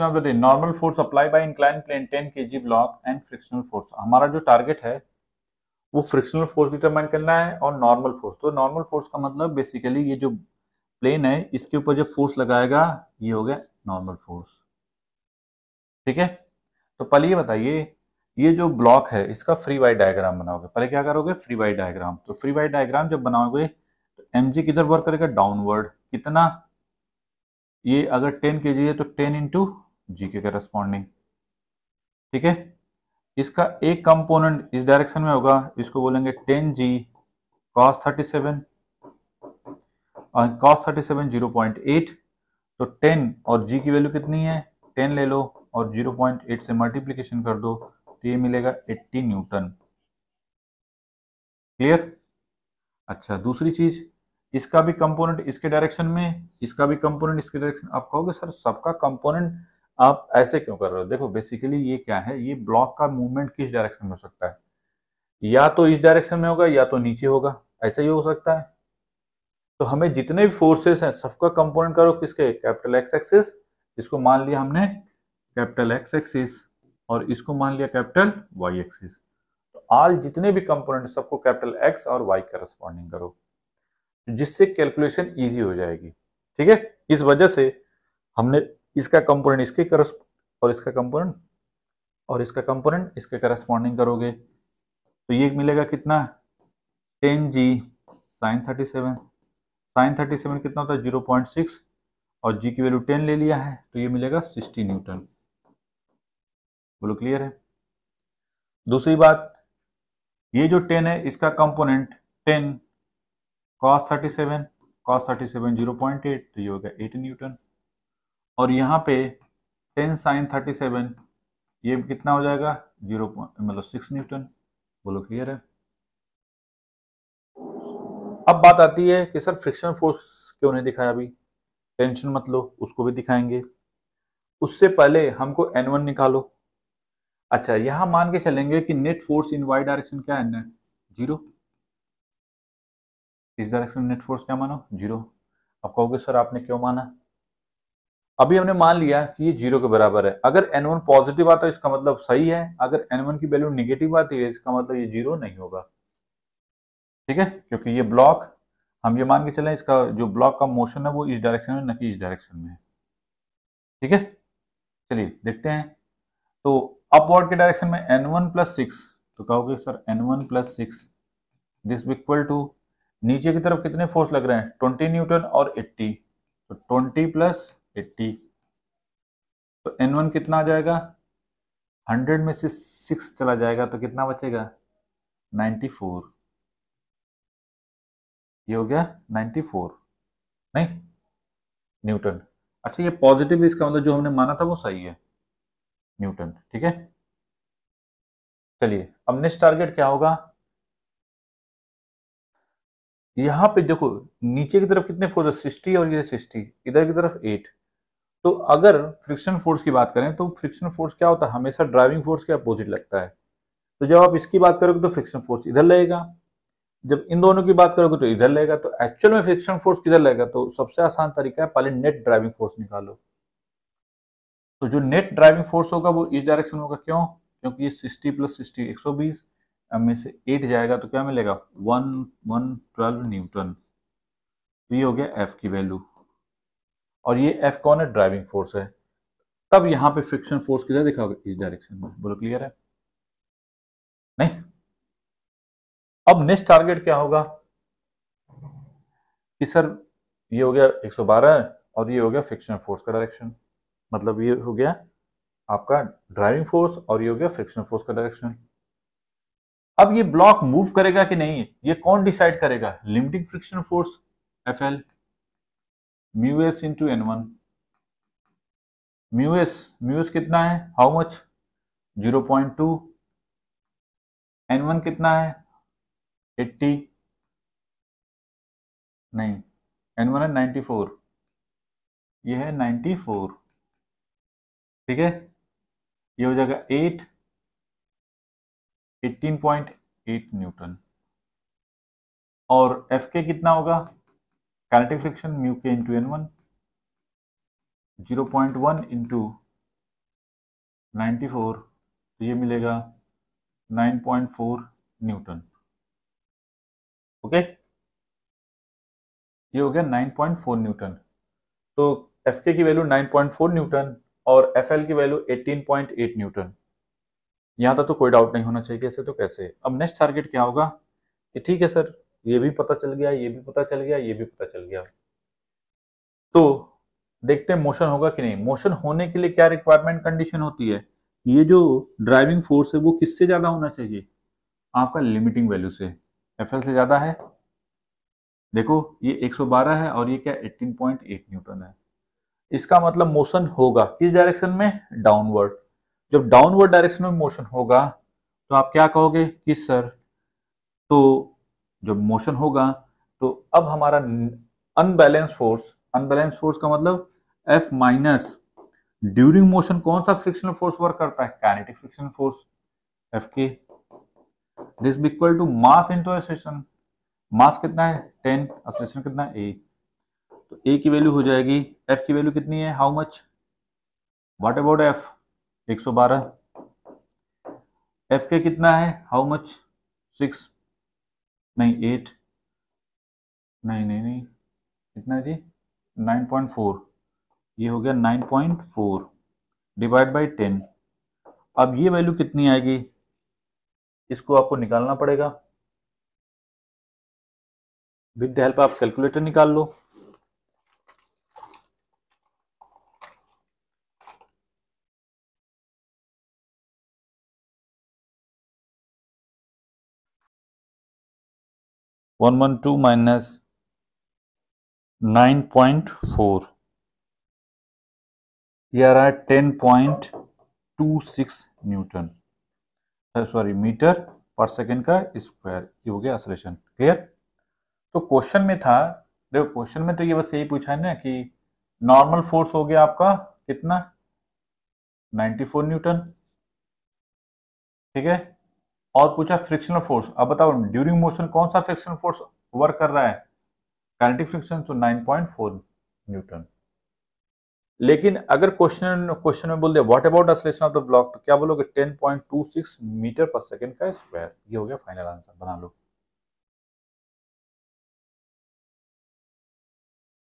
question of the day normal force apply by incline plane 10 k g block and frictional force हमारा जो target है वो frictional force determine करना है और नॉर्मल फोर्स तो नॉर्मल फोर्स का मतलब बेसिकली ये जो प्लेन है इसके ऊपर जो फोर्स लगाएगा ये हो गया नॉर्मल फोर्स ठीक है तो पहले ये बताइए ये जो ब्लॉक है इसका फ्री वाइड डायग्राम बनाओगे पहले क्या करोगे फ्री वाइड डायग्राम तो फ्री वाइड डायग्राम जब बनाओगे तो एम किधर वर्क करेगा डाउनवर्ड कितना ये अगर 10 के है तो 10 इंटू जीके के रेस्पॉन्डिंग ठीक है इसका एक कंपोनेंट इस डायरेक्शन में होगा इसको बोलेंगे ten G cos thirty seven cos thirty seven zero point eight तो टेन और जी की वैल्यू कितनी है टेन ले लो और जीरो पॉइंट एट से मल्टीप्लीकेशन कर दो तो ये मिलेगा एट्टी न्यूटन क्लियर अच्छा दूसरी चीज इसका भी कंपोनेंट इसके डायरेक्शन में इसका भी कंपोनेंट इसके डायरेक्शन आप कहोगे सर सबका कंपोनेंट आप ऐसे क्यों कर रहे हो देखो बेसिकली ये क्या है ये ब्लॉक का मूवमेंट किस डायरेक्शन में हो सकता है या तो इस डायरेक्शन में होगा या तो नीचे होगा ऐसा ही हो सकता है तो हमें जितने भी फोर्सेस हैं सबका कंपोनेंट करो किसके कैपिटल एक्स एक्सिस इसको मान लिया हमने कैपिटल एक्स एक्सिस और इसको मान लिया कैपिटल वाई एक्सिस तो आल जितने भी कंपोनेंट सबको कैपिटल एक्स और वाई करस्पॉन्डिंग करो तो जिससे कैलकुलेशन ईजी हो जाएगी ठीक है इस वजह से हमने इसका कंपोनेंट इसके और इसका कंपोनेंट और इसका कंपोनेंट इसके करस्पॉन्डिंग करोगे तो ये मिलेगा कितना ten g sine thirty seven sine thirty seven कितना होता है जीरो पॉइंट सिक्स और जी की वैल्यू टेन ले लिया है तो ये मिलेगा सिक्सटी न्यूटन बोलो क्लियर है दूसरी बात ये जो टेन है इसका component ten cos thirty seven cos thirty seven zero point eight तो ये होगा एट न्यूटन और यहाँ पे टेन साइन थर्टी सेवन ये कितना हो जाएगा जीरो मतलब सिक्स न्यूटन बोलो क्लियर है अब बात आती है कि सर फ्रिक्शन फोर्स क्यों नहीं दिखाया अभी टेंशन मत लो उसको भी दिखाएंगे उससे पहले हमको एन वन निकालो अच्छा यहां मान के चलेंगे कि net force in y direction क्या है नेट जीरो इस डायरेक्शन नेट फोर्स क्या मानो जीरो अब कहोगे सर आपने क्यों माना अभी हमने मान लिया कि ये जीरो के बराबर है अगर एन वन पॉजिटिव आता है इसका मतलब सही है अगर एन वन की वैल्यू निगेटिव आती है इसका मतलब ये जीरो नहीं होगा ठीक है क्योंकि ये ब्लॉक हम ये मान के चले इसका जो ब्लॉक का मोशन है वो इस डायरेक्शन में न कि इस डायरेक्शन में है ठीक है चलिए देखते हैं तो अपवर्ड के डायरेक्शन में एन वन प्लस सिक्स तो कहोगे sir N one plus six this equal to नीचे की तरफ कितने फोर्स लग रहे हैं ट्वेंटी न्यूटन और एट्टी तो ट्वेंटी प्लस एट्टी तो एन वन कितना आ जाएगा हंड्रेड में से सिक्स चला जाएगा तो कितना बचेगा नाइन्टी फोर ये हो गया नाइन्टी फोर नहीं न्यूटन अच्छा ये पॉजिटिव इसका मतलब जो हमने माना था वो सही है न्यूटन ठीक है चलिए अब नेक्स्ट टारगेट क्या होगा यहां पे देखो नीचे की तरफ कितने फोर्स सिक्सटी और ये सिक्सटी इधर की तरफ एट तो अगर फ्रिक्शन फोर्स की बात करें तो फ्रिक्शन फोर्स क्या होता है हमेशा ड्राइविंग फोर्स के अपोजिट लगता है तो जब आप इसकी बात करोगे तो फ्रिक्शन फोर्स इधर लगेगा जब इन दोनों की बात करोगे तो इधर लगेगा तो एक्चुअल में फ्रिक्शन फोर्स किधर लगेगा तो सबसे आसान तरीका है पहले नेट ड्राइविंग फोर्स निकालो तो जो नेट ड्राइविंग फोर्स होगा वो इस डायरेक्शन में होगा क्यों क्योंकि ये सिक्सटी प्लस सिक्सटी एक सौ बीस में से एट जाएगा तो क्या मिलेगा वन वन ट्वेल्व न्यूटन तो ये हो गया एफ की वैल्यू और ये एफ कौन है ड्राइविंग फोर्स है तब यहां पे फ्रिक्शन फोर्स किधर दिखा होगा इस डायरेक्शन में बोलो क्लियर है नहीं अब नेक्स्ट टारगेट क्या होगा कि सर ये हो गया 112 और ये हो गया फ्रिक्शन फोर्स का डायरेक्शन मतलब ये हो गया आपका ड्राइविंग फोर्स और ये हो गया फ्रिक्शन फोर्स का डायरेक्शन अब ये ब्लॉक मूव करेगा कि नहीं ये कौन डिसाइड करेगा limiting friction force f l mu s into N one mu s mu s कितना है how much zero point two N one कितना है एट्टी नहीं एन वन है नाइन्टी फोर ये है नाइन्टी फोर ठीक है ये हो जाएगा eight eighteen point eight newton और एफ के कितना होगा kinetic friction mu k into n1 0.1 into 94 तो ये मिलेगा 9.4 न्यूटन ओके ये हो गया 9.4 न्यूटन तो एफ के की वैल्यू 9.4 न्यूटन और एफ एल की वैल्यू 18.8 न्यूटन यहां तक तो कोई डाउट नहीं होना चाहिए कैसे तो कैसे अब नेक्स्ट टारगेट क्या होगा कि ठीक है सर ये भी पता चल गया ये भी पता चल गया ये भी पता चल गया तो देखते हैं मोशन होगा कि नहीं मोशन होने के लिए क्या रिक्वायरमेंट कंडीशन होती है ये जो ड्राइविंग फोर्स है वो किससे ज्यादा होना चाहिए आपका लिमिटिंग वैल्यू से एफ से ज्यादा है देखो ये 112 है और ये क्या 18.8 न्यूटन है इसका मतलब मोशन होगा किस डायरेक्शन में डाउनवर्ड जब डाउनवर्ड डायरेक्शन में मोशन होगा तो आप क्या कहोगे कि सर तो जब मोशन होगा तो अब हमारा अनबैलेंस फोर्स अनबैलेंस फोर्स का मतलब एफ माइनस ड्यूरिंग मोशन कौन सा फ्रिक्शनल फोर्स वर्क करता है kinetic frictional force f k this equal to mass into acceleration mass कितना है टेन तो एक्सेलेरेशन कितना है ए तो ए की वैल्यू हो जाएगी एफ की वैल्यू कितनी है how much what about f 112 f k कितना है हाउ मच सिक्स नहीं एट नहीं नहीं नहीं कितना जी नाइन पॉइंट फोर ये हो गया nine point four divide by ten अब ये वैल्यू कितनी आएगी इसको आपको निकालना पड़ेगा विद द हेल्प आप कैलकुलेटर निकाल लो one two minus nine point four आ रहा है ten point two six newton sorry metre पर सेकेंड का स्क्वायर ये हो गया असलेशन क्लियर तो क्वेश्चन में था देखो क्वेश्चन में तो ये बस यही पूछा है ना कि नॉर्मल फोर्स हो गया आपका कितना 94 न्यूटन ठीक है और पूछा फ्रिक्शनल फोर्स अब बताओ ड्यूरिंग मोशन कौन सा फ्रिक्शनल फोर्स वर्क कर रहा है काइनेटिक फ्रिक्शन तो 9.4 न्यूटन लेकिन अगर क्वेश्चन क्वेश्चन में बोल दिया what about acceleration of the block तो क्या बोलोगे 10.26 मीटर पर सेकंड का स्क्वायर ये हो गया फाइनल आंसर बना लो